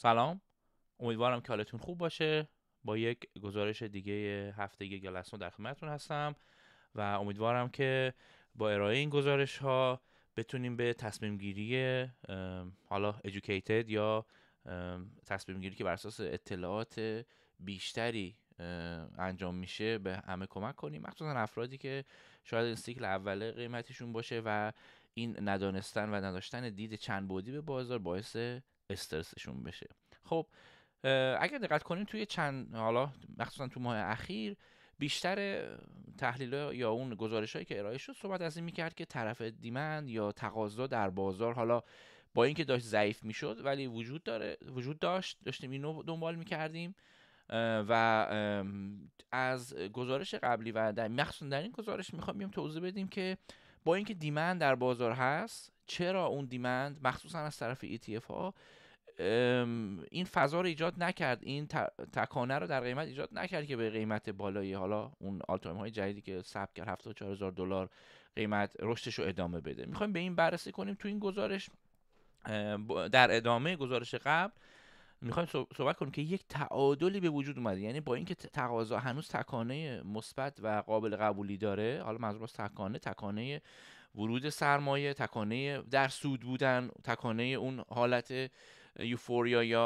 سلام امیدوارم که حالتون خوب باشه با یک گزارش دیگه هفتگی گذشته در خدمتتون هستم و امیدوارم که با ارائه این گزارش ها بتونیم به تصمیم گیری حالا educated یا تصمیم گیری که بر اساس اطلاعات بیشتری انجام میشه به همه کمک کنیم مخصوصا افرادی که شاید این سیکل اوله قیمتشون باشه و این ندانستن و نداشتن دید چند بودی به بازار باعث استرسشون بشه خب اگر دقت کنیم توی چند حالا مخصوصا تو ماه اخیر بیشتر تحلیل یا اون گزارش هایی که ارائه شد صحبت از این میکرد که طرف دیمند یا تقاضا در بازار حالا با اینکه داشت ضعیف میشد ولی وجود داره وجود داشت داشتیم اینو دنبال میکردیم و از گزارش قبلی و در مخصوصا در این گزارش میخوام بیام توضیح بدیم که با اینکه دیمند در بازار هست چرا اون دیمند مخصوصا از طرف ETF ها این فضا رو ایجاد نکرد این تکانه رو در قیمت ایجاد نکرد که به قیمت بالایی حالا اون آلتایم های جدیدی که ثبت کرد 74000 دلار قیمت رشدش رو ادامه بده میخوایم به این بررسی کنیم تو این گزارش در ادامه گزارش قبل میخوایم صحبت کنیم که یک تعادلی به وجود اومده یعنی با اینکه تقاضا هنوز تکانه مثبت و قابل قبولی داره حالا منظور تکانه تکانه ورود سرمایه تکانه در سود بودن تکانه اون حالت یوفوریا یا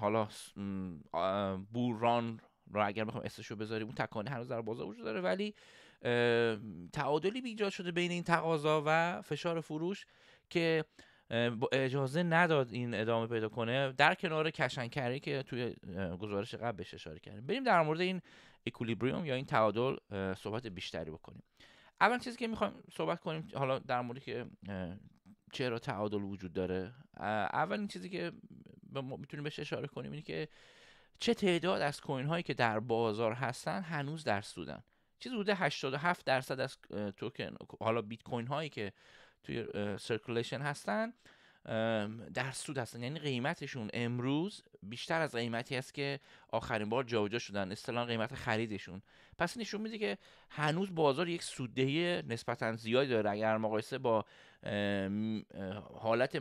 حالا بوران را اگر بخوام رو بذاریم اون تکانه هنوز در بازار وجود داره ولی تعادلی ایجاد شده بین این تقاضا و فشار فروش که اجازه نداد این ادامه پیدا کنه در کنار کشنکری که توی گزارش قبل بهش اشاره کردیم بریم در مورد این اکولیبریوم یا این تعادل صحبت بیشتری بکنیم اول چیزی که میخوایم صحبت کنیم حالا در مورد که چرا تعادل وجود داره اولین چیزی که میتونیم بهش اشاره کنیم اینه که چه تعداد از کوین هایی که در بازار هستن هنوز در سودن چیزی حدود 87 درصد از توکن حالا بیت کوین هایی که توی سرکولیشن هستن در سود هستن یعنی قیمتشون امروز بیشتر از قیمتی است که آخرین بار جاوجا شدن اصطلاح قیمت خریدشون پس نشون میده که هنوز بازار یک سوددهی نسبتا زیادی داره اگر مقایسه با حالت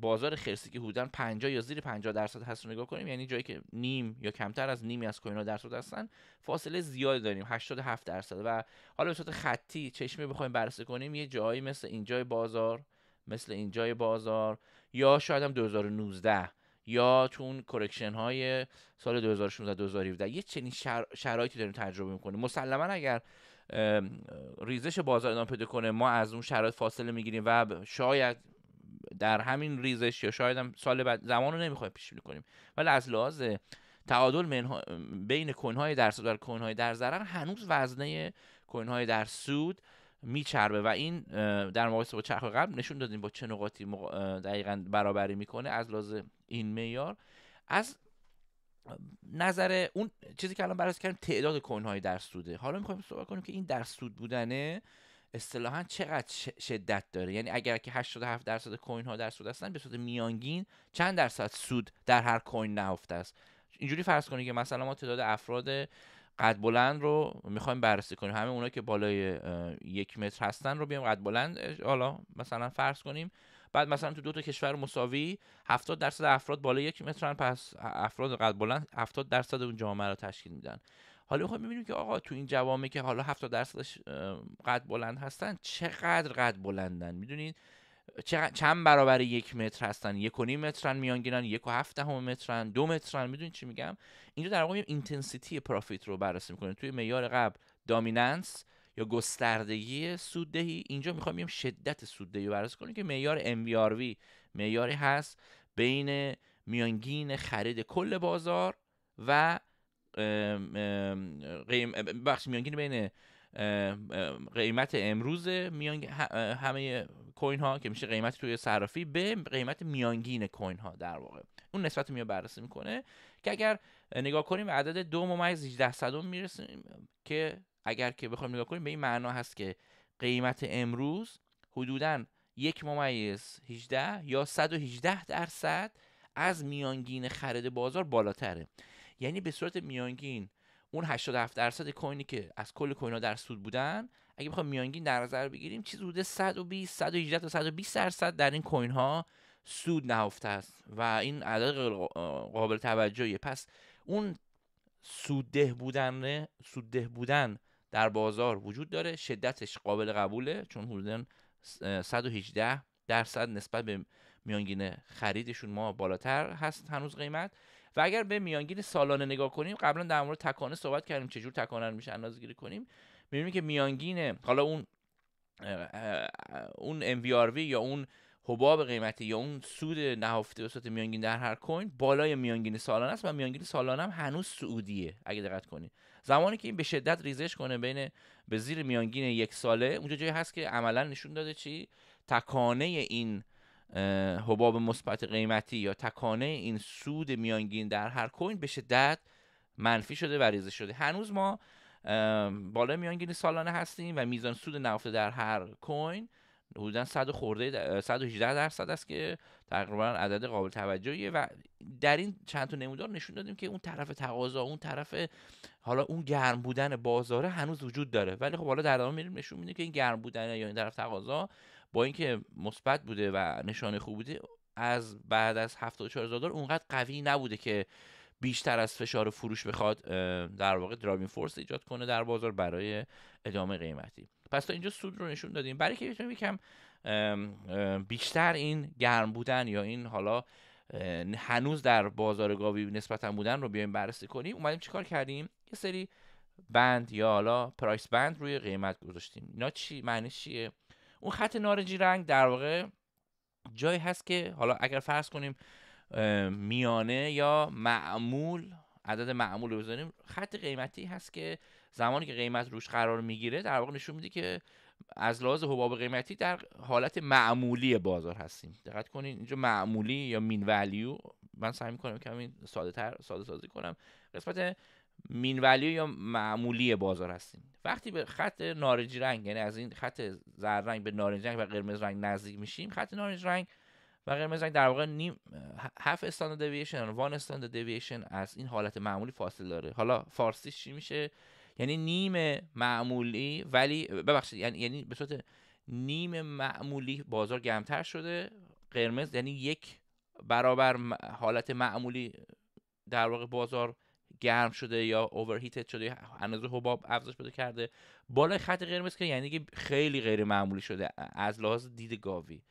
بازار خرسی که بودن 50 یا زیر 50 درصد هست رو نگاه کنیم یعنی جایی که نیم یا کمتر از نیمی از کوین سود هستن فاصله زیادی داریم 87 درصد و حالا به صورت خطی چشمه بخوایم بررسی کنیم یه جایی مثل اینجای بازار مثل اینجای بازار یا شاید هم 2019 یا اون کرکشن های سال 2016 2017 یه چنین شرایطی داریم تجربه میکنیم مسلما اگر ریزش بازار ادامه پیدا کنه ما از اون شرایط فاصله میگیریم و شاید در همین ریزش یا شاید هم سال بعد زمان رو نمیخوایم پیش بینی کنیم ولی از لحاظ تعادل منها بین های در سود و های در ضرر هنوز وزنه کوین های در سود میچربه و این در مقایسه با چرخ قبل نشون دادیم با چه نقاطی دقیقا برابری میکنه از لحاظ این میار از نظر اون چیزی که الان بررسی کردیم تعداد های در سوده حالا میخوایم صحبت کنیم که این در سود بودنه اصطلاحا چقدر شدت داره یعنی اگر که 87 درصد کوین ها در سود هستن به صورت میانگین چند درصد سود در هر کوین نهفته است اینجوری فرض کنید که مثلا ما تعداد افراد قد بلند رو میخوایم بررسی کنیم همه اونا که بالای یک متر هستن رو بیایم قد بلند حالا مثلا فرض کنیم بعد مثلا تو دو تا کشور مساوی 70 درصد افراد بالای یک مترن پس افراد قد بلند 70 درصد اون جامعه رو تشکیل میدن حالا میخوایم ببینیم که آقا تو این جوامه که حالا 70 درصدش قد بلند هستن چقدر قد بلندن میدونید چند برابر یک متر هستن یک و نیم مترن میانگینن یک و هفت دهم مترن دو مترن میدونید چی میگم اینجا در واقع اینتنسیتی پرافیت رو بررسی میکنیم توی معیار قبل دامیننس یا گستردگی سوددهی اینجا میخوام میام شدت سوددهی رو بررسی کنیم که معیار MVRV معیاری هست بین میانگین خرید کل بازار و بخش میانگین بین قیمت امروز میانگ همه کوین ها که میشه قیمت توی صرافی به قیمت میانگین کوین ها در واقع اون نسبت میاد بررسی میکنه که اگر نگاه کنیم به عدد دو ممیز 18 صدم میرسیم که اگر که بخوایم نگاه کنیم به این معنا هست که قیمت امروز حدودا یک ممیز 18 یا 118 درصد از میانگین خرید بازار بالاتره یعنی به صورت میانگین اون 87 درصد کوینی که از کل کوین ها در سود بودن اگه بخوایم میانگین در نظر بگیریم چیز بوده 120 118 تا 120 درصد در این کوین ها سود نهفته است و این عدد قابل توجهیه پس اون سودده بودن سودده بودن در بازار وجود داره شدتش قابل قبوله چون حدودا 118 درصد نسبت به میانگین خریدشون ما بالاتر هست هنوز قیمت و اگر به میانگین سالانه نگاه کنیم قبلا در مورد تکانه صحبت کردیم چجور تکانه رو میشه اندازه‌گیری کنیم میبینیم که میانگین حالا اون اون MVRV یا اون حباب قیمتی یا اون سود نهفته وسط میانگین در هر کوین بالای میانگین سالانه است و میانگین سالانه هم هنوز سعودیه اگه دقت کنید زمانی که این به شدت ریزش کنه بین به زیر میانگین یک ساله اونجا جایی هست که عملا نشون داده چی تکانه این حباب مثبت قیمتی یا تکانه این سود میانگین در هر کوین به شدت منفی شده و ریزه شده هنوز ما بالای میانگین سالانه هستیم و میزان سود نفته در هر کوین حدودا 100 خورده 118 درصد است که تقریبا عدد قابل توجهیه و در این چند تا نمودار نشون دادیم که اون طرف تقاضا اون طرف حالا اون گرم بودن بازاره هنوز وجود داره ولی خب حالا در ادامه میریم نشون میده که این گرم بودن یا این طرف تقاضا با اینکه مثبت بوده و نشانه خوب بوده از بعد از 74 هزار دلار اونقدر قوی نبوده که بیشتر از فشار فروش بخواد در واقع درابین فورس ایجاد کنه در بازار برای ادامه قیمتی پس تا اینجا سود رو نشون دادیم برای که بتونیم یکم بیشتر این گرم بودن یا این حالا هنوز در بازار گاوی نسبتا بودن رو بیایم بررسی کنیم اومدیم چیکار کردیم یه سری بند یا حالا پرایس بند روی قیمت گذاشتیم اینا چی معنی چیه اون خط نارنجی رنگ در واقع جایی هست که حالا اگر فرض کنیم میانه یا معمول عدد معمول رو بزنیم خط قیمتی هست که زمانی که قیمت روش قرار میگیره در واقع نشون میده که از لحاظ حباب قیمتی در حالت معمولی بازار هستیم دقت کنین اینجا معمولی یا مین ولیو من سعی میکنم کمی ساده ساده سازی کنم قسمت مینولیو یا معمولی بازار هستیم وقتی به خط نارنجی رنگ یعنی از این خط زرد رنگ به نارنجی رنگ و قرمز رنگ نزدیک میشیم خط نارنجی رنگ و قرمز رنگ در واقع نیم هف استاندارد دیویشن وان دیویشن از این حالت معمولی فاصله داره حالا فارسی چی میشه یعنی نیم معمولی ولی ببخشید یعنی یعنی به صورت نیم معمولی بازار گمتر شده قرمز یعنی یک برابر حالت معمولی در واقع بازار گرم شده یا اوورهیت شده یا حباب افزایش پیدا کرده بالای خط قرمز که یعنی که خیلی غیر معمولی شده از لحاظ دید گاوی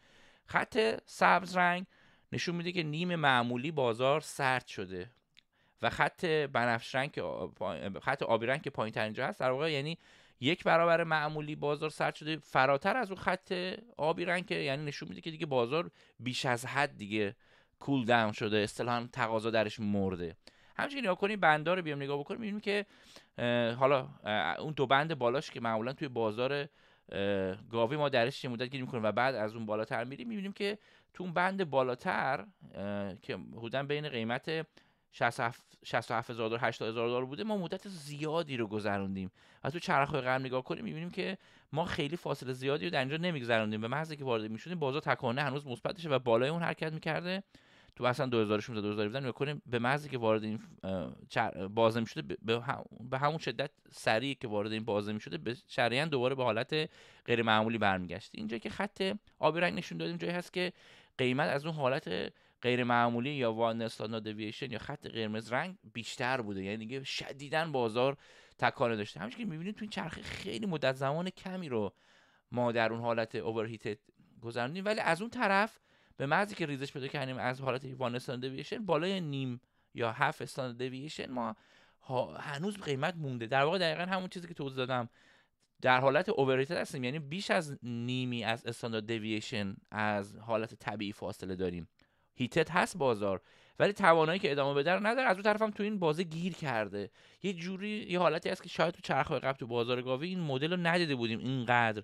خط سبز رنگ نشون میده که نیم معمولی بازار سرد شده و خط بنفش رنگ خط آبی رنگ که پایین ترین هست در واقع یعنی یک برابر معمولی بازار سرد شده فراتر از اون خط آبی رنگ که یعنی نشون میده که دیگه بازار بیش از حد دیگه کول cool داون شده اصطلاحا تقاضا درش مرده همچنین نگاه کنیم بندا رو بیام نگاه بکنیم میبینیم که حالا اون دو بند بالاش که معمولا توی بازار گاوی ما درش چه مدت گیر میکنیم و بعد از اون بالاتر میریم میبینیم که تو اون بند بالاتر که حدودا بین قیمت 67000 تا هزار دلار بوده ما مدت زیادی رو گذروندیم و تو های قرم نگاه کنیم میبینیم که ما خیلی فاصله زیادی رو در اینجا نمیگذروندیم به محض که وارد میشدیم بازار تکانه هنوز مثبت و بالای اون حرکت میکرده تو مثلا 2016 2017 کنیم به محضی که وارد این بازه می شده به, به همون شدت سریع که وارد این بازه می شده به دوباره به حالت غیر معمولی برمیگشت اینجا که خط آبی رنگ نشون دادیم جایی هست که قیمت از اون حالت غیر معمولی یا وان استاندارد دیویشن یا خط قرمز رنگ بیشتر بوده یعنی دیگه شدیداً بازار تکانه داشته همش که میبینید تو این چرخه خیلی مدت زمان کمی رو ما در اون حالت اوورهیت گذروندیم ولی از اون طرف به محضی که ریزش پیدا کردیم از حالت وان استاندارد دیویشن بالای نیم یا هفت استاندارد دیویشن ما هنوز قیمت مونده در واقع دقیقا همون چیزی که توضیح دادم در حالت اووریتد هستیم یعنی بیش از نیمی از استاندارد دیویشن از حالت طبیعی فاصله داریم هیتت هست بازار ولی توانایی که ادامه بده رو نداره از اون طرفم تو این بازه گیر کرده یه جوری یه حالتی هست که شاید تو چرخ قبل تو بازار گاوی این مدل رو ندیده بودیم اینقدر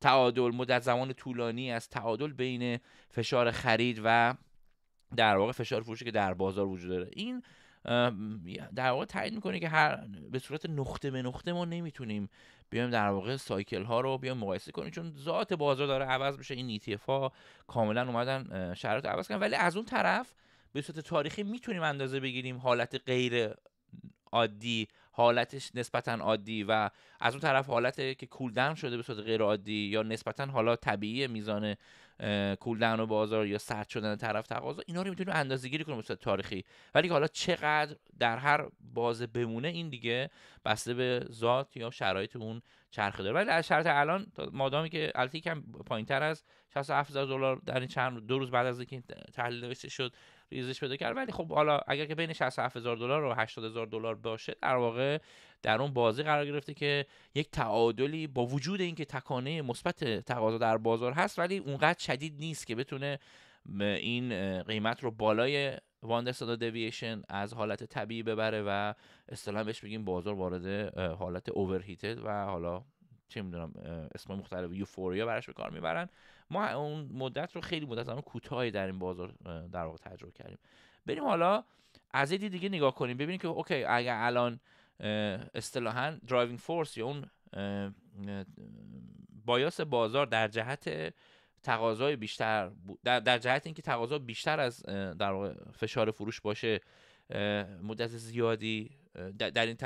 تعادل مدت زمان طولانی از تعادل بین فشار خرید و در واقع فشار فروشی که در بازار وجود داره این در واقع تعیین میکنه که هر به صورت نقطه به نقطه ما نمیتونیم بیایم در واقع سایکل ها رو بیایم مقایسه کنیم چون ذات بازار داره عوض میشه این ETF ها کاملا اومدن شرایط عوض کردن ولی از اون طرف به صورت تاریخی میتونیم اندازه بگیریم حالت غیر عادی حالتش نسبتا عادی و از اون طرف حالت که کولدن شده به صورت غیر عادی یا نسبتا حالا طبیعی میزان کولدن و بازار یا سرد شدن طرف تقاضا اینا رو میتونیم گیری کنیم به تاریخی ولی حالا چقدر در هر بازه بمونه این دیگه بسته به ذات یا شرایط اون چرخه داره ولی از شرط الان مادامی که البته کم پایینتر از 67000 دلار در این چند دو روز بعد از اینکه تحلیل نوشته شد ریزش پیدا کرد ولی خب حالا اگر که بین 67 هزار دلار و 80 هزار دلار باشه در واقع در اون بازی قرار گرفته که یک تعادلی با وجود اینکه تکانه مثبت تقاضا در بازار هست ولی اونقدر شدید نیست که بتونه این قیمت رو بالای وان دیویشن از حالت طبیعی ببره و اصطلاحا بهش بگیم بازار وارد حالت اوورهیتد و حالا چه میدونم اسم مختلف یوفوریا براش به کار میبرن ما اون مدت رو خیلی مدت زمان کوتاهی در این بازار در واقع تجربه کردیم بریم حالا از یه دیگه نگاه کنیم ببینیم که اوکی اگر الان اصطلاحا درایوینگ فورس یا اون بایاس بازار در جهت تقاضای بیشتر در, در جهت اینکه تقاضا بیشتر از در فشار فروش باشه مدت زیادی در این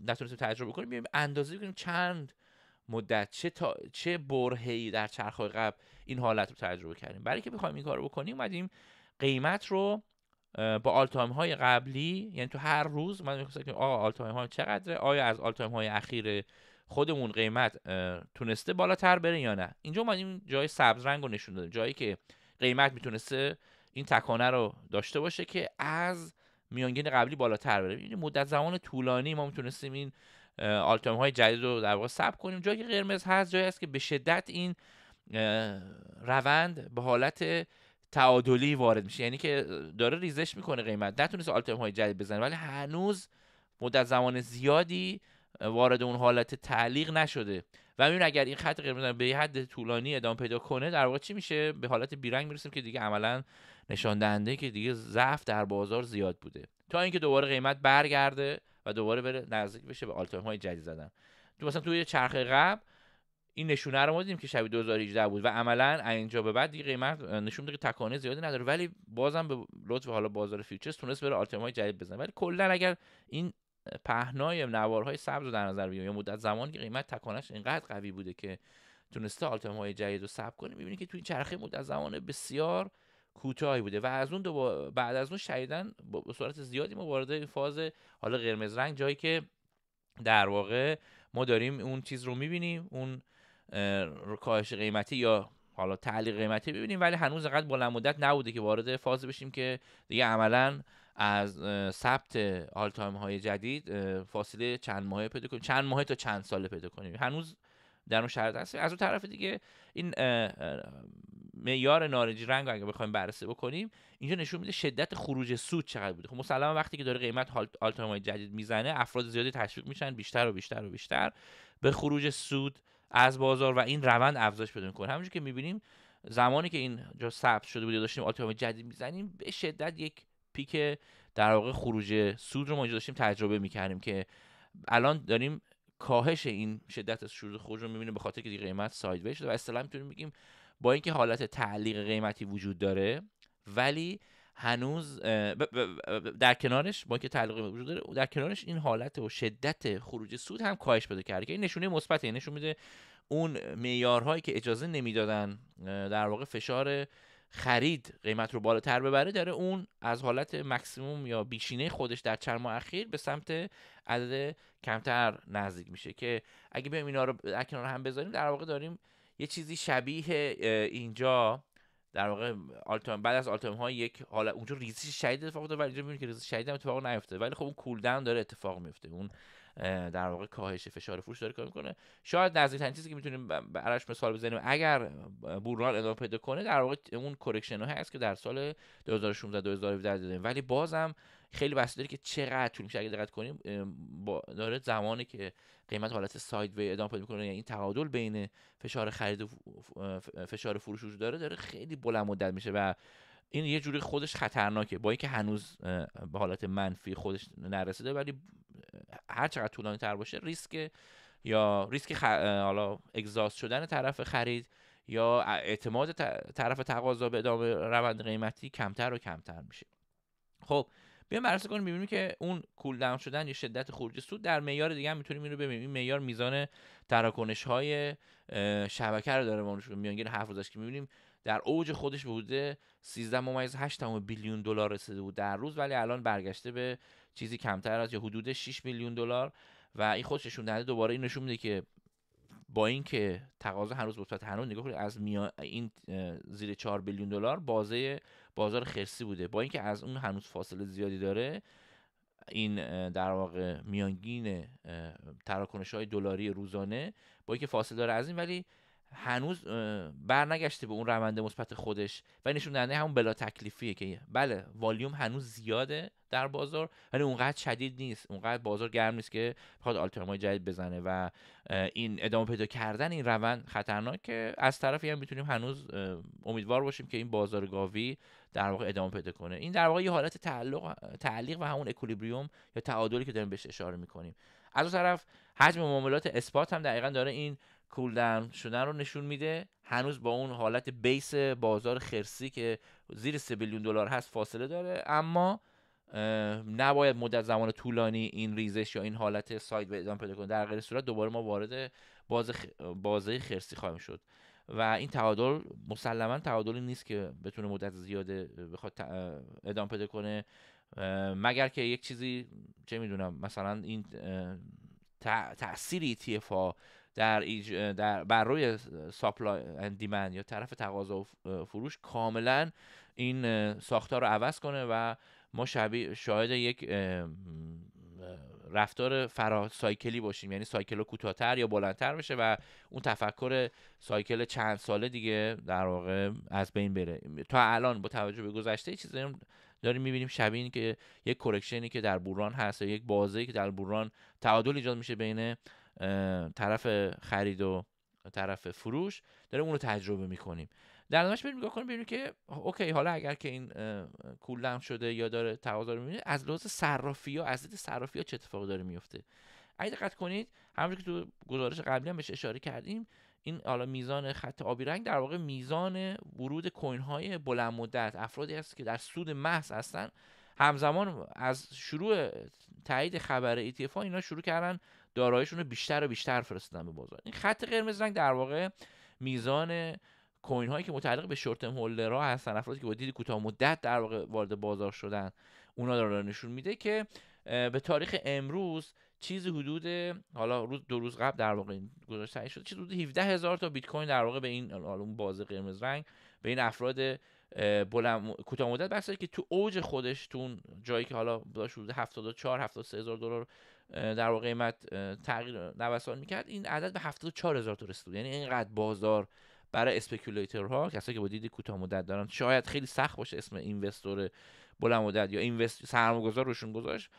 نتونستیم تجربه کنیم بیایم اندازه کنیم چند مدت چه تا چه برهی در چرخهای قبل این حالت رو تجربه کردیم برای که بخوایم این کار رو بکنیم اومدیم قیمت رو با آلتایم های قبلی یعنی تو هر روز من میخواستم که آقا های چقدره آیا از تایم های اخیر خودمون قیمت تونسته بالاتر بره یا نه اینجا اومدیم جای سبز رنگ رو نشون دادیم جایی که قیمت میتونسته این تکانه رو داشته باشه که از میانگین قبلی بالاتر بره یعنی مدت زمان طولانی ما میتونستیم این آلتایم های جدید رو در واقع ثبت کنیم جایی که قرمز هست جایی است که به شدت این روند به حالت تعادلی وارد میشه یعنی که داره ریزش میکنه قیمت نتونست آلتم های جدید بزنه ولی هنوز مدت زمان زیادی وارد اون حالت تعلیق نشده و میبین اگر این خط قرمز به حد طولانی ادامه پیدا کنه در واقع چی میشه به حالت بیرنگ میرسیم که دیگه عملا نشان دهنده که دیگه ضعف در بازار زیاد بوده تا اینکه دوباره قیمت برگرده و دوباره بره نزدیک بشه به آلتایم های جدید زدن تو مثلا توی چرخه قبل این نشونه رو ما دیدیم که شب 2018 بود و عملا اینجا به بعد قیمت نشون میده که تکانه زیادی نداره ولی بازم به لطف حالا بازار فیوچرز تونست بره آلتیم های جدید بزنه ولی کلا اگر این پهنای نوارهای سبز رو در نظر بگیریم یا مدت زمانی که قیمت تکانش اینقدر قوی بوده که تونسته آلتیم های جدید رو سب کنه میبینید که تو این چرخه مدت زمان بسیار کوتاهی بوده و از اون دو بعد از اون شدیدن به صورت زیادی ما وارد فاز حالا قرمز رنگ جایی که در واقع ما داریم اون چیز رو میبینیم اون کاهش قیمتی یا حالا تعلیق قیمتی ببینیم ولی هنوز انقدر بلند مدت نبوده که وارد فاز بشیم که دیگه عملا از ثبت آل تایم های جدید فاصله چند ماهه پیدا کنیم چند ماه تا چند ساله پیدا کنیم هنوز در اون شرط هست از اون طرف دیگه این معیار نارنجی رنگ اگه بخوایم بررسی بکنیم اینجا نشون میده شدت خروج سود چقدر بوده خب مسلما وقتی که داره قیمت آل تایم های جدید میزنه افراد زیادی تشویق میشن بیشتر و بیشتر و بیشتر به خروج سود از بازار و این روند افزایش پیدا میکنه همونجور که میبینیم زمانی که این جا ثبت شده بود داشتیم آلتیم جدید میزنیم به شدت یک پیک در واقع خروج سود رو ما اینجا داشتیم تجربه میکردیم که الان داریم کاهش این شدت شروع خروج رو میبینیم به خاطر که قیمت ساید شده و اصطلاح میتونیم بگیم با اینکه حالت تعلیق قیمتی وجود داره ولی هنوز در کنارش با که تعلق وجود داره در کنارش این حالت و شدت خروج سود هم کاهش پیدا کرده که این نشونه مثبته یعنی نشون میده اون معیارهایی که اجازه نمیدادن در واقع فشار خرید قیمت رو بالاتر ببره داره اون از حالت مکسیموم یا بیشینه خودش در چند ماه اخیر به سمت عدد کمتر نزدیک میشه که اگه بیایم اینا رو در کنار هم بذاریم در واقع داریم یه چیزی شبیه اینجا در واقع آلتام بعد از آلتایم ها یک حالا اونجا ریزش شدید اتفاق افتاد ولی اینجا که ریزش شدید اتفاق نیفته ولی خب اون کول داره اتفاق میفته اون در واقع کاهش فشار فروش داره کار میکنه شاید نزدیکترین چیزی که میتونیم براش مثال بزنیم اگر بوران ادامه پیدا کنه در واقع اون کرکشن هست که در سال 2016 2017 دیدیم ولی بازم خیلی بحث داره که چقدر طول میشه اگه دقت کنیم با داره زمانی که قیمت حالت ساید وی ادامه پیدا میکنه یعنی این تعادل بین فشار خرید و فشار فروش وجود داره داره خیلی بلند مدت میشه و این یه جوری خودش خطرناکه با اینکه هنوز به حالت منفی خودش نرسیده ولی هر چقدر طولانی تر باشه ریسک یا ریسک خ... حالا اگزاست شدن طرف خرید یا اعتماد طرف تقاضا به ادامه روند قیمتی کمتر و کمتر میشه خب بیایم بررسی کنیم ببینیم که اون کول داون شدن یا شدت خروج سود در معیار دیگه هم میتونیم اینو ببینیم این معیار میزان تراکنش های شبکه رو داره ما میانگین هفت روزش که میبینیم در اوج خودش به حدود 13 ممیز 8 بیلیون دلار رسیده بود در روز ولی الان برگشته به چیزی کمتر از یا حدود 6 میلیون دلار و این خودششون داده دوباره این نشون میده که با اینکه تقاضا هنوز مثبت هنوز نگاه کنید از میا این زیر 4 بیلیون دلار بازه بازار خرسی بوده با اینکه از اون هنوز فاصله زیادی داره این در واقع میانگین تراکنش های دلاری روزانه با اینکه فاصله داره از این ولی هنوز برنگشته به اون روند مثبت خودش و نشون دهنده همون بلا تکلیفیه که بله والیوم هنوز زیاده در بازار ولی اونقدر شدید نیست اونقدر بازار گرم نیست که بخواد آلترمای جدید بزنه و این ادامه پیدا کردن این روند خطرناکه از طرفی هم میتونیم هنوز امیدوار باشیم که این بازار گاوی در واقع ادامه پیدا کنه این در واقع یه حالت تعلق تعلیق و همون اکولیبریوم یا تعادلی که داریم بهش اشاره میکنیم از طرف حجم معاملات اثبات هم دقیقا داره این کول داون شدن رو نشون میده هنوز با اون حالت بیس بازار خرسی که زیر 3 بیلیون دلار هست فاصله داره اما نباید مدت زمان طولانی این ریزش یا این حالت ساید به ادامه پیدا کنه در غیر صورت دوباره ما وارد باز بازه خرسی خواهیم شد و این تعادل مسلما تعادلی نیست که بتونه مدت زیاده بخواد ادامه پیدا کنه مگر که یک چیزی چه میدونم مثلا این تاثیر تی در, در بر روی ساپلای دیمند یا طرف تقاضا و فروش کاملا این ساختار رو عوض کنه و ما شاید یک رفتار فرا سایکلی باشیم یعنی سایکل کوتاهتر یا بلندتر بشه و اون تفکر سایکل چند ساله دیگه در واقع از بین بره تا الان با توجه به گذشته چیز داریم میبینیم شبیه این که یک کرکشنی که در بوران هست یا یک بازه که در بوران تعادل ایجاد میشه بین طرف خرید و طرف فروش داریم اون رو تجربه میکنیم در نمش بریم نگاه کنیم ببینیم که اوکی حالا اگر که این کولم شده یا داره تقاضا رو میبینه از لحاظ صرافی ها از دید صرافی ها چه اتفاقی داره میفته اگه دقت کنید همونجور که تو گزارش قبلی هم بهش اشاره کردیم این حالا میزان خط آبی رنگ در واقع میزان ورود کوین های بلند مدت افرادی هست که در سود محض هستن همزمان از شروع تایید خبر ETF ها اینا شروع کردن داراییشون رو بیشتر و بیشتر فرستادن به بازار این خط قرمز رنگ در واقع میزان کوین هایی که متعلق به شورت هولدر هولدرها هستن افرادی که با دید کوتاه مدت در واقع وارد بازار شدن اونا داره نشون میده که به تاریخ امروز چیز حدود حالا روز دو روز قبل در واقع گزارش شده چیز حدود 17 هزار تا بیت کوین در واقع به این حالا اون باز قرمز رنگ به این افراد بلند کوتاه مدت که تو اوج خودش جایی که حالا داشت 74 73 هزار دلار در واقع قیمت تغییر نوسان میکرد این عدد به 74 هزار تا رسید یعنی اینقدر بازار برای اسپکیولاتورها کسایی که با دید کوتاه مدت دارن شاید خیلی سخت باشه اسم اینوستور بلند مدت یا اینوست سرمایه‌گذار روشون گذاشت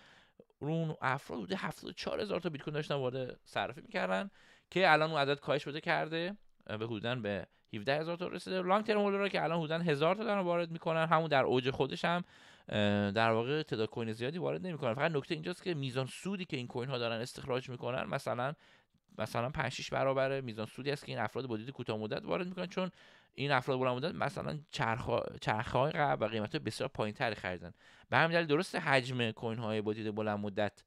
رو اون افراد بوده 74 هزار تا بیت کوین داشتن وارد صرفه میکردن که الان اون عدد کاهش بده کرده به حدوداً به 17 هزار تا رسیده لانگ ترم که الان حدوداً هزار تا دارن وارد میکنن همون در اوج خودش هم در واقع تعداد کوین زیادی وارد نمیکنن فقط نکته اینجاست که میزان سودی که این کوین ها دارن استخراج میکنن مثلا مثلا 5 6 برابر میزان سودی است که این افراد با دید کوتاه مدت وارد میکنن چون این افراد بلند مدت مثلا چرخ های قبل و قیمت بسیار پایین تری خریدن به همین دلیل درست حجم کوین های با دید مدت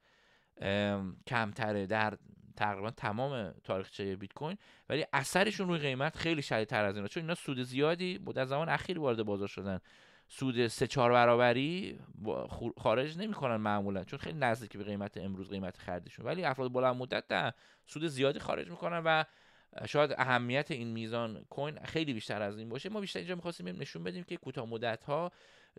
کمتره در تقریبا تمام تاریخچه بیت کوین ولی اثرشون روی قیمت خیلی شدیدتر از اینا چون اینا سود زیادی بود از زمان اخیر وارد بازار شدن سود سه چهار برابری خارج نمیکنن معمولا چون خیلی نزدیک به قیمت امروز قیمت خریدشون ولی افراد بلند مدت سود زیادی خارج میکنن و شاید اهمیت این میزان کوین خیلی بیشتر از این باشه ما بیشتر اینجا میخواستیم نشون بدیم که کوتاه مدت ها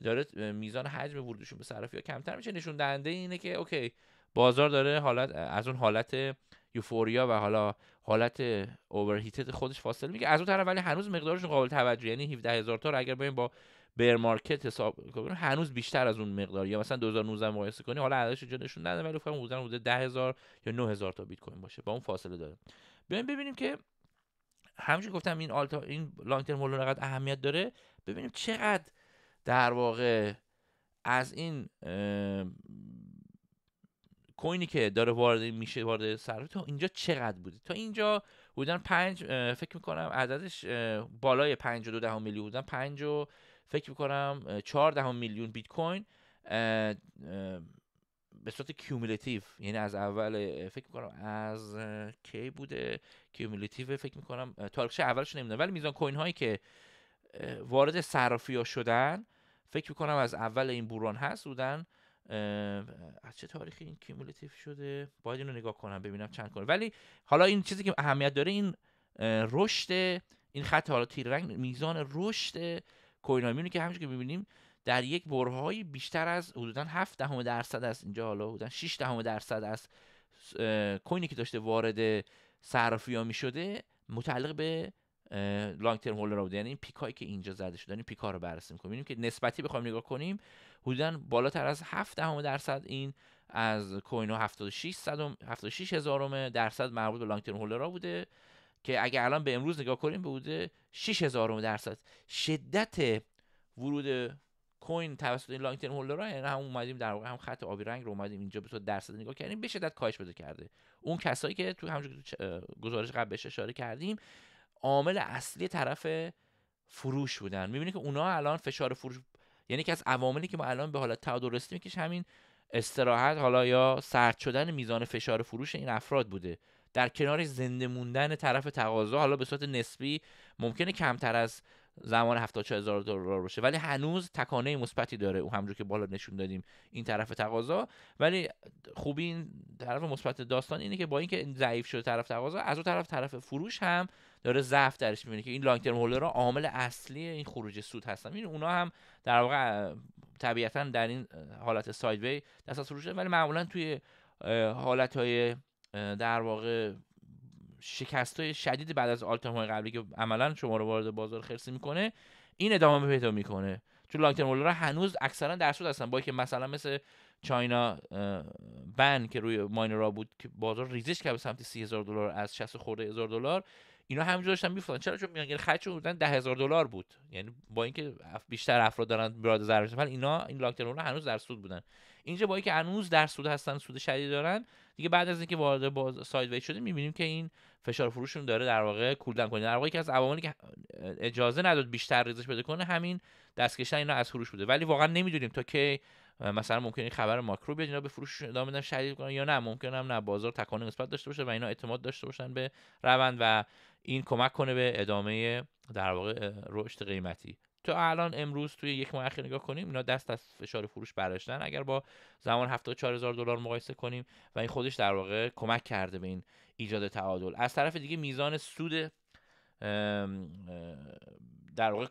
داره میزان حجم ورودشون به صرافی ها کمتر میشه نشون دهنده اینه که اوکی بازار داره حالت از اون حالت یوفوریا و حالا حالت اوورهیتد خودش فاصله میگه از اون طرف ولی هنوز مقدارشون قابل توجه یعنی 17000 تا رو اگر بریم با بر مارکت حساب کنیم هنوز بیشتر از اون مقدار یا مثلا 2019 مقایسه کنی حالا عددش اینجا نشون نده ولی فکر کنم حدود 10000 یا 9000 تا بیت کوین باشه با اون فاصله داره بیایم ببینیم که همچنین گفتم این آلتا این لانگ ترم اهمیت داره ببینیم چقدر در واقع از این کوینی که داره وارد میشه وارد صرافی تا اینجا چقدر بوده تا اینجا بودن پنج فکر میکنم عددش بالای پنج و بودن پنج و فکر میکنم 14 میلیون بیت کوین به صورت کیومولتیو یعنی از اول فکر میکنم از کی بوده کیومولتیو فکر میکنم تاریخش اولش نمیدونم ولی میزان کوین هایی که وارد صرافی شدن فکر میکنم از اول این بوران هست بودن از چه تاریخی این کیومولتیو شده باید اینو نگاه کنم ببینم چند کنه ولی حالا این چیزی که اهمیت داره این رشد این خط حالا رنگ میزان رشد کوینامینو که همش که میبینیم در یک برهای بیشتر از حدودا 7 دهم درصد از اینجا حالا حدودا 6 دهم درصد از کوینی که داشته وارد صرافی ها متعلق به لانگ ترم هولدر بوده یعنی این پیکایی که اینجا زده شده این یعنی پیکا رو بررسی می‌کنیم می‌بینیم که نسبتی بخوایم نگاه کنیم حدودا بالاتر از 7 دهم درصد این از کوین ها 76 76 هزارم درصد مربوط به لانگ ترم بوده که اگه الان به امروز نگاه کنیم به حدود 6000 درصد شدت ورود کوین توسط این لانگ ترم هولدرها یعنی هم اومدیم در واقع هم خط آبی رنگ رو اومدیم اینجا به تو درصد نگاه کردیم به شدت کاهش پیدا کرده اون کسایی که تو همونجوری گزارش قبلش اشاره کردیم عامل اصلی طرف فروش بودن میبینی که اونا الان فشار فروش یعنی که از عواملی که ما الان به حالت تعادل رسیدیم که همین استراحت حالا یا سرد شدن میزان فشار فروش این افراد بوده در کنار زنده موندن طرف تقاضا حالا به صورت نسبی ممکنه کمتر از زمان هفته دلار باشه ولی هنوز تکانه مثبتی داره اون همجور که بالا نشون دادیم این طرف تقاضا ولی خوبی این طرف مثبت داستان اینه که با اینکه ضعیف شده طرف تقاضا از اون طرف طرف فروش هم داره ضعف درش میبینه که این لانگ ترم هولدرها عامل اصلی این خروج سود هستن این اونا هم در واقع طبیعتا در این حالت ساید وی دست فروش ولی معمولا توی حالت های در واقع شکست های شدید بعد از آلتم های قبلی که عملا شما رو وارد بازار خرسی میکنه این ادامه پیدا میکنه چون لانگ ترم هنوز اکثرا در سود هستن با که مثلا مثل چاینا بن که روی ماینرا بود که بازار ریزش کرد به سمت هزار دلار از 60 خورده هزار دلار اینا همینجا داشتن میفتن چرا چون میانگین خرج بودن 10000 دلار بود یعنی با اینکه بیشتر افراد دارن براد ضرر ولی اینا این لاکترون هنوز در سود بودن اینجا با اینکه هنوز در سود هستن سود شدید دارن دیگه بعد از اینکه وارد باز ساید شدیم میبینیم که این فشار فروششون داره در واقع کولدن کنه در واقع یکی از عواملی که اجازه نداد بیشتر ریزش بده کنه همین دست کشتن اینا از فروش بوده ولی واقعا نمیدونیم تا کی مثلا ممکنه خبر ماکرو بیاد اینا به فروش ادامه بدن شدید کنن یا نه ممکنه هم نه بازار تکانه نسبت داشته باشه و اینا اعتماد داشته باشن به روند و این کمک کنه به ادامه در رشد قیمتی تا الان امروز توی یک ماه اخیر نگاه کنیم اینا دست از فشار فروش برداشتن اگر با زمان هزار دلار مقایسه کنیم و این خودش در واقع کمک کرده به این ایجاد تعادل از طرف دیگه میزان سود در واقع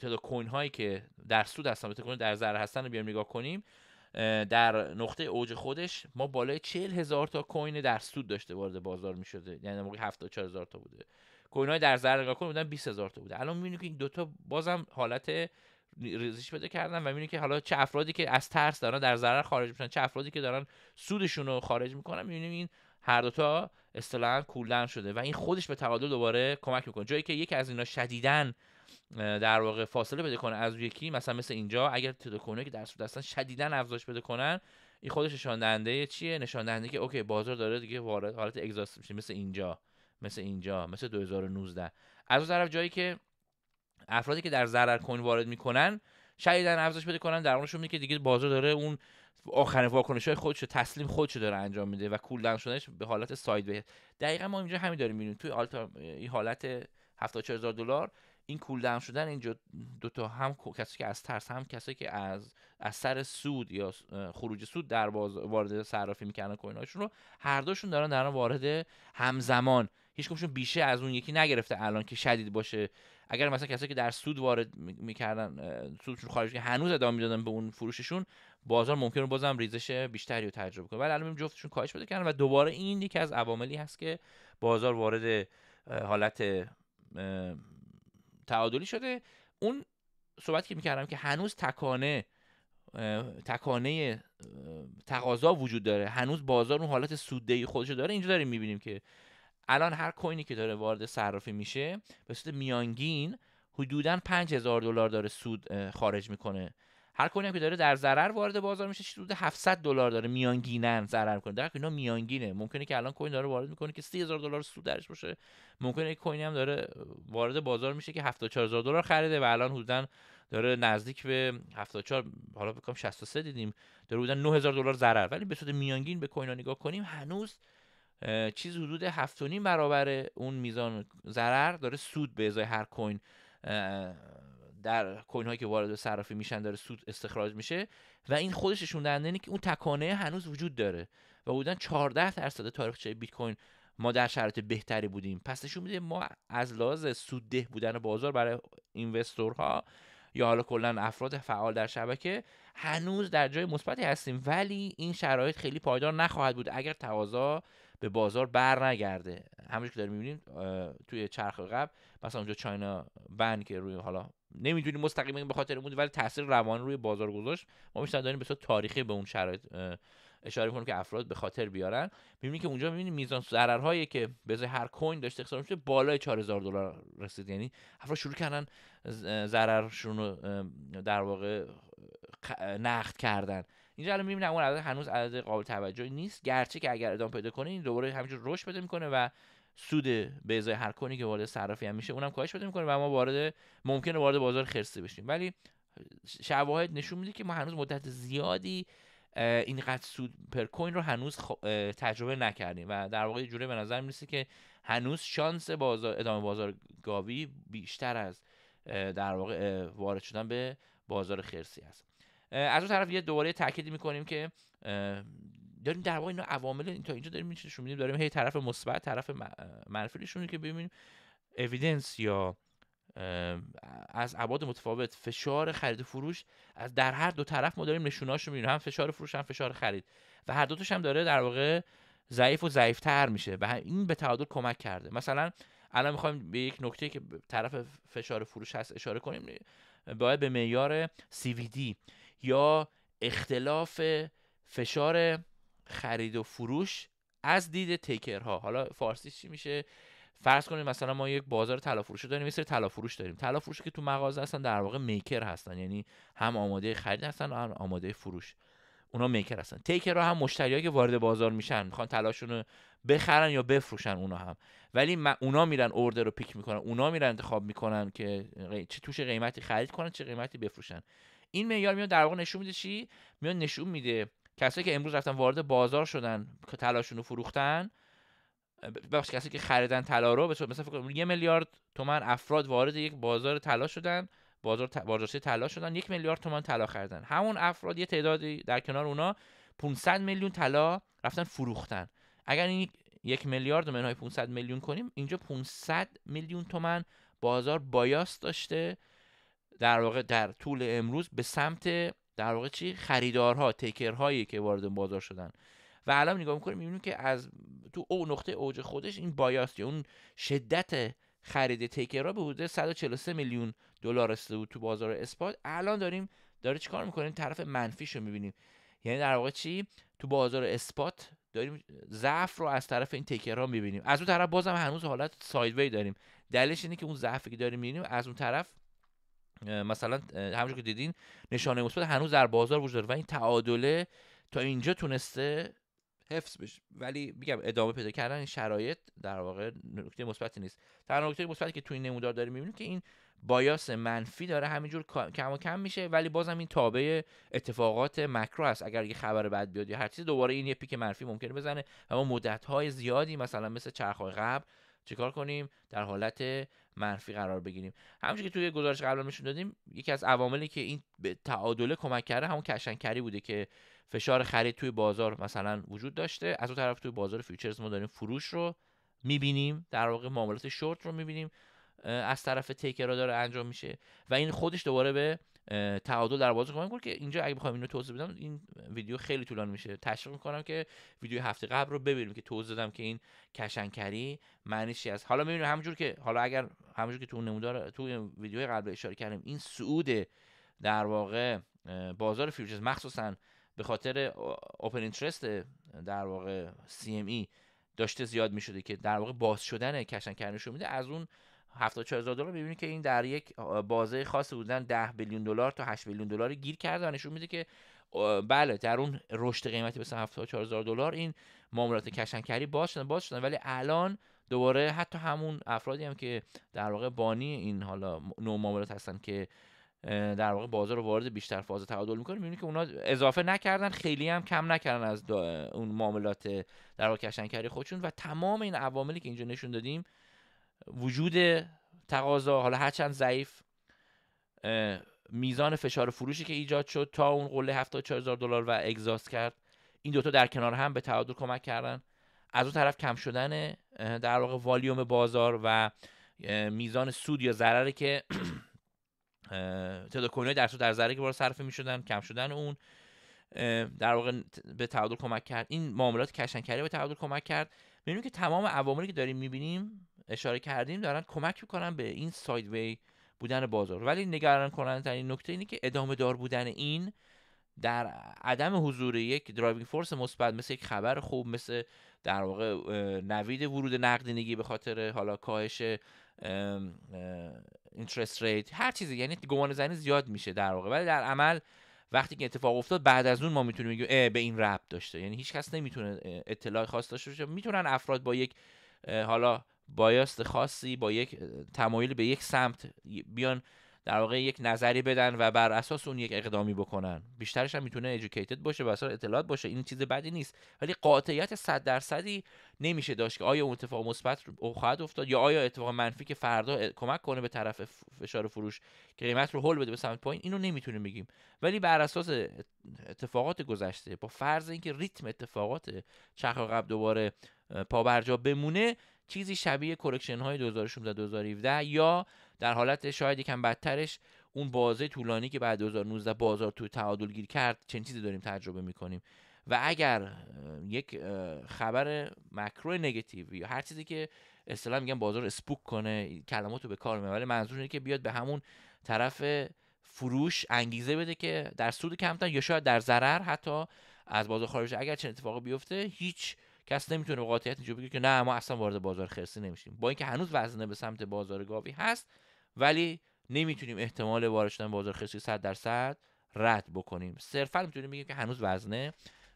تعداد کوین هایی که در سود هستن بتونه در زر هستن رو بیام نگاه کنیم در نقطه اوج خودش ما بالای چهل هزار تا کوین در سود داشته وارد بازار می شده یعنی موقع 74000 هزار تا بوده کوین در ذره نگاه کن بودن 20000 تا بوده الان میبینی که این دوتا بازم حالت ریزش بده کردن و میبینی که حالا چه افرادی که از ترس دارن در ضرر خارج میشن چه افرادی که دارن سودشون رو خارج میکنن میبینیم این هر دوتا اصطلاحا کولدن شده و این خودش به تعادل دوباره کمک میکنه جایی که یکی از اینا شدیدن در واقع فاصله بده کنه از یکی مثلا مثل اینجا اگر تعداد که در سود هستن شدیدن افزایش بده کنن این خودش نشان چیه نشان که اوکی بازار داره دیگه وارد حالت اگزاست میشه مثل اینجا مثل اینجا مثل 2019 از اون طرف جایی که افرادی که در ضرر کوین وارد میکنن ان ارزش بده کنن در اونشون که دیگه بازار داره اون آخرین واکنش های خودش تسلیم خودش داره انجام میده و کول شدنش به حالت ساید به دقیقا ما اینجا همین داریم میبینیم توی آلتا این حالت 74000 دلار این کول داون شدن اینجا دو تا هم کسی که از ترس هم کسی که از از سر سود یا خروج سود در باز وارد صرافی میکنن کوین رو هر دوشون دارن دارن وارد همزمان هیچ بیشه از اون یکی نگرفته الان که شدید باشه اگر مثلا کسایی که در سود وارد میکردن سودشون خارج که هنوز ادامه میدادن به اون فروششون بازار ممکن بازم ریزش بیشتری رو تجربه کنه ولی الان جفتشون کاهش بده کردن و دوباره این یکی از عواملی هست که بازار وارد حالت تعادلی شده اون صحبت که میکردم که هنوز تکانه تکانه تقاضا وجود داره هنوز بازار اون حالت سوددهی خودشو داره اینجا داریم میبینیم که الان هر کوینی که داره وارد صرافی میشه به صورت میانگین حدودا 5000 دلار داره سود خارج میکنه هر کوینی که داره در ضرر وارد بازار میشه حدود 700 دلار داره میانگینن ضرر میکنه در اینا میانگینه ممکنه که الان کوین داره وارد میکنه که 30000 دلار سود درش باشه ممکنه کوینی هم داره وارد بازار میشه که 74000 دلار خریده و الان حدودا داره نزدیک به 74 حالا بگم 63 دیدیم داره حدودا 9000 دلار ضرر ولی به صورت میانگین به کوین نگاه کنیم هنوز چیز حدود 7.5 برابر اون میزان ضرر داره سود به ازای هر کوین در کوین هایی که وارد صرافی میشن داره سود استخراج میشه و این خودش نشون که اون تکانه هنوز وجود داره و بودن 14 درصد تاریخچه بیت کوین ما در شرایط بهتری بودیم پس نشون میده ما از لحاظ ده بودن بازار برای اینوستورها یا حالا کلا افراد فعال در شبکه هنوز در جای مثبتی هستیم ولی این شرایط خیلی پایدار نخواهد بود اگر تقاضا به بازار بر نگرده همونجور که داریم میبینیم توی چرخ قبل مثلا اونجا چاینا بند که روی حالا نمیدونیم مستقیما به خاطر بود ولی تاثیر روان روی بازار گذاشت ما بیشتر داریم به تاریخی به اون شرایط اشاره میکنیم که افراد به خاطر بیارن میبینیم که اونجا میبینیم میزان ضررهایی که به هر کوین داشته اختصار میشه بالای 4000 دلار رسید یعنی افراد شروع کردن ضررشون رو در واقع نقد کردن اینجا الان میبینم اون عدد هنوز عدد قابل توجهی نیست گرچه که اگر ادامه پیدا کنه این دوباره همینجور رشد بده میکنه و سود به ازای هر کنی که وارد صرافی هم میشه اونم کاهش پیدا میکنه و ما وارد ممکنه وارد بازار خرسه بشیم ولی شواهد نشون میده که ما هنوز مدت زیادی اینقدر سود پر کوین رو هنوز تجربه نکردیم و در واقع جوره به نظر میرسه که هنوز شانس بازار ادامه بازار گاوی بیشتر از در واقع وارد شدن به بازار خرسی است از اون طرف یه دوباره تاکید میکنیم که داریم در واقع اینا عوامل تا اینجا داریم میشه داریم هی طرف مثبت طرف منفیشون که ببینیم اویدنس یا از ابعاد متفاوت فشار خرید و فروش از در هر دو طرف ما داریم نشوناش رو میبینیم هم فشار فروش هم فشار خرید و هر دوتاش هم داره در واقع ضعیف و ضعیفتر میشه و این به تعادل کمک کرده مثلا الان میخوایم به یک نکته که طرف فشار فروش هست اشاره کنیم باید به معیار CVD یا اختلاف فشار خرید و فروش از دید تیکرها حالا فارسی چی میشه فرض کنید مثلا ما یک بازار طلا فروش داریم مثل سری طلا فروش داریم طلا فروش که تو مغازه هستن در واقع میکر هستن یعنی هم آماده خرید هستن و هم آماده فروش اونا میکر هستن تیکر هم مشتریایی که وارد بازار میشن میخوان تلاشون رو بخرن یا بفروشن اونا هم ولی اونا میرن اوردر رو پیک میکنن اونا میرن انتخاب میکنن که چه توش قیمتی خرید کنن چه قیمتی بفروشن این معیار میاد در واقع نشون میده چی میاد نشون میده کسایی که امروز رفتن وارد بازار شدن که تلاشون رو فروختن بخش کسی که خریدن طلا رو مثلا فکر یه میلیارد تومن افراد وارد یک بازار طلا شدن بازار بازار طلا شدن یک میلیارد تومن طلا خریدن همون افراد یه تعدادی در کنار اونا 500 میلیون طلا رفتن فروختن اگر این یک میلیارد منهای 500 میلیون کنیم اینجا 500 میلیون تومن بازار بایاس داشته در واقع در طول امروز به سمت در واقع چی خریدارها تیکرهایی که وارد بازار شدن و الان نگاه میکنیم میبینیم که از تو او نقطه اوج خودش این بایاس اون شدت خرید تیکرها به حدود 143 میلیون دلار رسیده بود تو بازار اسپات الان داریم داره چیکار میکنیم طرف منفیش رو میبینیم یعنی در واقع چی تو بازار اسپات داریم ضعف رو از طرف این تیکرها میبینیم از اون طرف بازم هنوز حالت سایدوی داریم دلیلش اینه که اون ضعفی که داریم میبینیم از اون طرف مثلا همونجور که دیدین نشانه مثبت هنوز در بازار وجود داره و این تعادله تا اینجا تونسته حفظ بشه ولی میگم ادامه پیدا کردن این شرایط در واقع نکته مثبتی نیست تنها نکته مثبتی که تو این نمودار داریم میبینیم که این بایاس منفی داره همینجور کم و کم میشه ولی بازم این تابع اتفاقات مکرو است. اگر یه خبر بد بیاد یا هر چیز دوباره این یه پیک منفی ممکنه بزنه اما ما مدت زیادی مثلا مثل چرخ قبل چیکار کنیم در حالت منفی قرار بگیریم همچنین که توی گزارش قبلا نشون دادیم یکی از عواملی که این به تعادله کمک کرده همون کشنکری بوده که فشار خرید توی بازار مثلا وجود داشته از اون طرف توی بازار فیوچرز ما داریم فروش رو میبینیم در واقع معاملات شورت رو میبینیم از طرف تیکرا داره انجام میشه و این خودش دوباره به تعادل در بازی کنم که اینجا اگه بخوام اینو توضیح بدم این ویدیو خیلی طولانی میشه تشویق میکنم که ویدیو هفته قبل رو ببینیم که توضیح دادم که این کشنکری معنیش چی است حالا میبینیم همونجور که حالا اگر همونجور که تو نمودار تو ویدیو قبل اشاره کردیم این سعود در واقع بازار فیوچرز مخصوصا به خاطر اوپن اینترست در واقع سی ام ای داشته زیاد میشده که در واقع باز شدن کشنکرنشون میده از اون 74 هزار دلار میبینید که این در یک بازه خاص بودن 10 بیلیون دلار تا 8 بیلیون دلار گیر کرده و نشون میده که بله در اون رشد قیمتی مثلا 74 هزار دلار این معاملات کشنکری باز شدن باز شدن ولی الان دوباره حتی همون افرادی هم که در واقع بانی این حالا نوع معاملات هستن که در واقع بازار رو وارد بیشتر فاز تعادل میکنه میبینید که اونا اضافه نکردن خیلی هم کم نکردن از اون معاملات در واقع کشنکری خودشون و تمام این عواملی که اینجا نشون دادیم وجود تقاضا حالا هرچند ضعیف میزان فشار فروشی که ایجاد شد تا اون قله 74000 دلار و اگزاست کرد این دوتا در کنار هم به تعادل کمک کردن از اون طرف کم شدن در واقع والیوم بازار و میزان سود یا ضرری که تعداد کوین‌های در سود در ضرری که بار صرفه می‌شدن کم شدن اون در واقع به تعادل کمک کرد این معاملات کشنکری به تعادل کمک کرد می‌بینیم که تمام عواملی که داریم می‌بینیم اشاره کردیم دارن کمک میکنن به این سایدوی بودن بازار ولی نگران کننده ترین نکته اینه که ادامه دار بودن این در عدم حضور یک درایوینگ فورس مثبت مثل یک خبر خوب مثل در واقع نوید ورود نقدینگی به خاطر حالا کاهش اینترست ریت هر چیزی یعنی گمان زنی زیاد میشه در واقع ولی در عمل وقتی که اتفاق افتاد بعد از اون ما میتونیم بگیم به این رب داشته یعنی هیچ کس نمیتونه اطلاع خاص داشته باشه میتونن افراد با یک حالا بایاست خاصی با یک تمایل به یک سمت بیان در واقع یک نظری بدن و بر اساس اون یک اقدامی بکنن بیشترش هم میتونه ادوکیتد باشه و اطلاعات باشه این چیز بدی نیست ولی قاطعیت 100 درصدی نمیشه داشت که آیا اون اتفاق مثبت خواهد افتاد یا آیا اتفاق منفی که فردا کمک کنه به طرف فشار فروش که قیمت رو هول بده به سمت پایین اینو نمیتونیم بگیم ولی بر اساس اتفاقات گذشته با فرض اینکه ریتم اتفاقات چرخ قبل دوباره پابرجا بمونه چیزی شبیه کرکشن های 2016 2017 یا در حالت شاید یکم بدترش اون بازه طولانی که بعد 2019 بازار تو تعادل گیر کرد چنین چیزی داریم تجربه میکنیم و اگر یک خبر مکرو نگاتیو یا هر چیزی که اصطلاح میگن بازار اسپوک کنه کلمات رو به کار میبره منظور اینه که بیاد به همون طرف فروش انگیزه بده که در سود کمتر یا شاید در ضرر حتی از بازار خارج اگر چنین اتفاقی بیفته هیچ کس نمیتونه با قاطعیت اینجا بگه که نه ما اصلا وارد بازار خرسی نمیشیم با اینکه هنوز وزنه به سمت بازار گاوی هست ولی نمیتونیم احتمال وارد شدن بازار خرسی 100 درصد رد بکنیم صرفا میتونیم بگیم که هنوز وزنه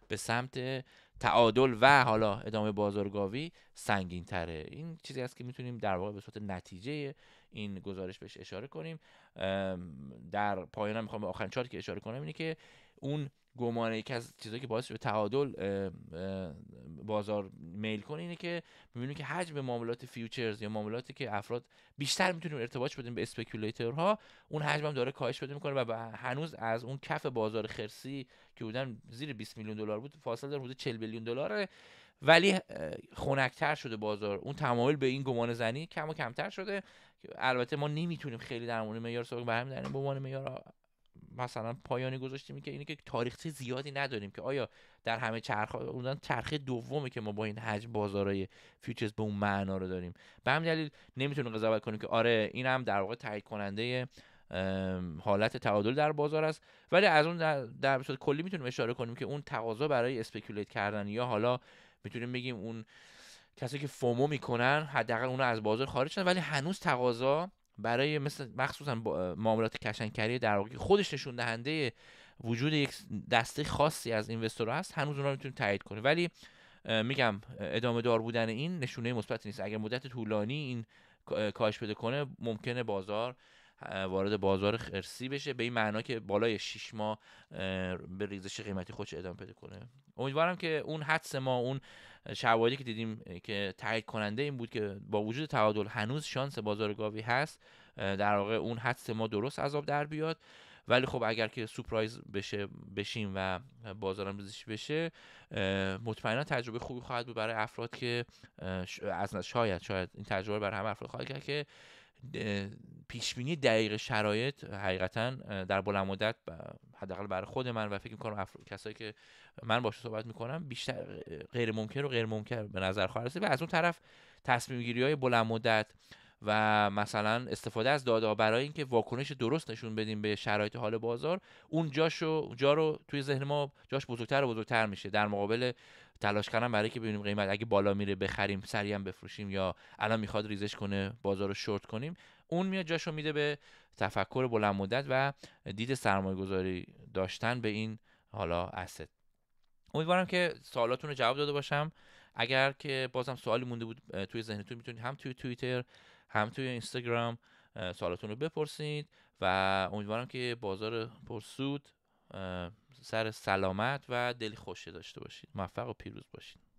به سمت تعادل و حالا ادامه گاوی سنگین تره این چیزی است که میتونیم در واقع به صورت نتیجه این گزارش بهش اشاره کنیم در پایان هم میخوام به آخرین چارت که اشاره کنم اینه که اون گمانه یکی از چیزایی که باعث به تعادل بازار میل کنه اینه که میبینیم که حجم معاملات فیوچرز یا معاملاتی که افراد بیشتر میتونیم ارتباط بدیم به ها اون حجم هم داره کاهش پیدا میکنه و هنوز از اون کف بازار خرسی که بودن زیر 20 میلیون دلار بود فاصله داره حدود 40 میلیون دلاره ولی خنکتر شده بازار اون تمایل به این گمان زنی کم و کمتر شده البته ما نمیتونیم خیلی در مورد معیار صحبت به به عنوان معیار مثلا پایانی گذاشتیم که اینه که تاریخچه زیادی نداریم که آیا در همه چرخ اون چرخه دومه که ما با این حجم بازارای فیوچرز به اون معنا رو داریم به همین دلیل نمیتونیم قضاوت کنیم که آره این هم در واقع تایید کننده حالت تعادل در بازار است ولی از اون در, در کلی میتونیم اشاره کنیم که اون تقاضا برای اسپکولیت کردن یا حالا میتونیم بگیم اون کسی که فومو میکنن حداقل اون از بازار خارج شدن ولی هنوز تقاضا برای مثل مخصوصا معاملات کشنکری در واقع خودش نشون دهنده وجود یک دسته خاصی از اینوستور هست هنوز اونها میتونیم تایید کنیم ولی میگم ادامه دار بودن این نشونه مثبت نیست اگر مدت طولانی این کاهش بده کنه ممکنه بازار وارد بازار خرسی بشه به این معنا که بالای 6 ماه به ریزش قیمتی خودش ادامه پیدا کنه امیدوارم که اون حدس ما اون شواهدی که دیدیم که تایید کننده این بود که با وجود تعادل هنوز شانس بازار گاوی هست در واقع اون حدس ما درست عذاب در بیاد ولی خب اگر که سپرایز بشه بشیم و بازارم ریزش بشه مطمئنا تجربه خوبی خواهد بود برای افراد که از شاید شاید این تجربه برای همه افراد خواهد کرد که پیش بینی دقیق شرایط حقیقتا در بلند مدت حداقل برای خود من و فکر میکنم افر... کسایی که من باشه صحبت میکنم بیشتر غیر ممکن و غیر ممکن به نظر خواهد رسید و از اون طرف تصمیم گیری های بلند مدت و مثلا استفاده از دادا برای اینکه واکنش درست نشون بدیم به شرایط حال بازار اون جاشو جا رو توی ذهن ما جاش بزرگتر و بزرگتر میشه در مقابل تلاش کردن برای که ببینیم قیمت اگه بالا میره بخریم سریع بفروشیم یا الان میخواد ریزش کنه بازار رو شورت کنیم اون میاد جاشو میده به تفکر بلند مدت و دید سرمایه گذاری داشتن به این حالا اسد امیدوارم که سوالاتون رو جواب داده باشم اگر که بازم سوالی مونده بود توی ذهنتون میتونید هم توی توییتر هم توی اینستاگرام سوالاتون رو بپرسید و امیدوارم که بازار پرسود سر سلامت و دل خوشی داشته باشید موفق و پیروز باشید